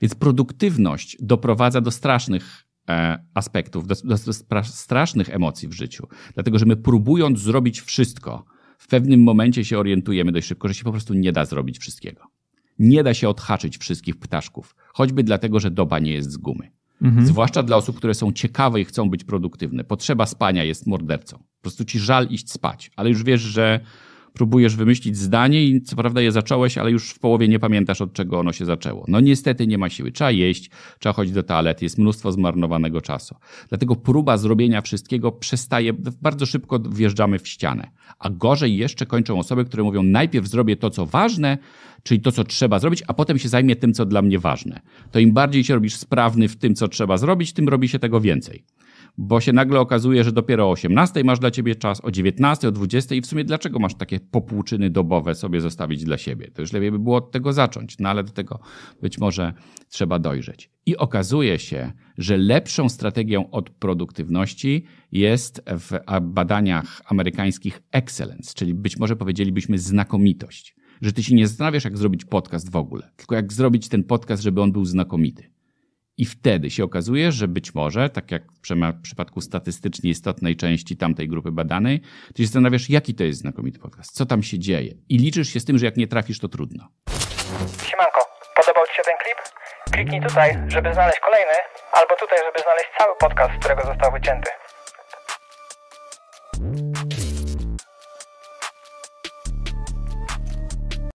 Więc produktywność doprowadza do strasznych e, aspektów, do, do strasznych emocji w życiu. Dlatego, że my próbując zrobić wszystko, w pewnym momencie się orientujemy dość szybko, że się po prostu nie da zrobić wszystkiego. Nie da się odhaczyć wszystkich ptaszków, choćby dlatego, że doba nie jest z gumy. Mhm. Zwłaszcza dla osób, które są ciekawe i chcą być produktywne. Potrzeba spania jest mordercą. Po prostu ci żal iść spać, ale już wiesz, że próbujesz wymyślić zdanie i co prawda je zacząłeś, ale już w połowie nie pamiętasz, od czego ono się zaczęło. No niestety nie ma siły. Trzeba jeść, trzeba chodzić do toalety, jest mnóstwo zmarnowanego czasu. Dlatego próba zrobienia wszystkiego przestaje, bardzo szybko wjeżdżamy w ścianę. A gorzej jeszcze kończą osoby, które mówią najpierw zrobię to, co ważne, czyli to, co trzeba zrobić, a potem się zajmie tym, co dla mnie ważne. To im bardziej się robisz sprawny w tym, co trzeba zrobić, tym robi się tego więcej. Bo się nagle okazuje, że dopiero o 18 masz dla ciebie czas, o 19, o 20 i w sumie dlaczego masz takie popłuczyny dobowe sobie zostawić dla siebie? To już lepiej by było od tego zacząć, no ale do tego być może trzeba dojrzeć. I okazuje się, że lepszą strategią od produktywności jest w badaniach amerykańskich excellence, czyli być może powiedzielibyśmy znakomitość że ty się nie zastanawiasz, jak zrobić podcast w ogóle, tylko jak zrobić ten podcast, żeby on był znakomity. I wtedy się okazuje, że być może, tak jak w przypadku statystycznie istotnej części tamtej grupy badanej, ty się zastanawiasz, jaki to jest znakomity podcast, co tam się dzieje. I liczysz się z tym, że jak nie trafisz, to trudno. Siemanko, podobał Ci się ten klip? Kliknij tutaj, żeby znaleźć kolejny, albo tutaj, żeby znaleźć cały podcast, z którego został wycięty.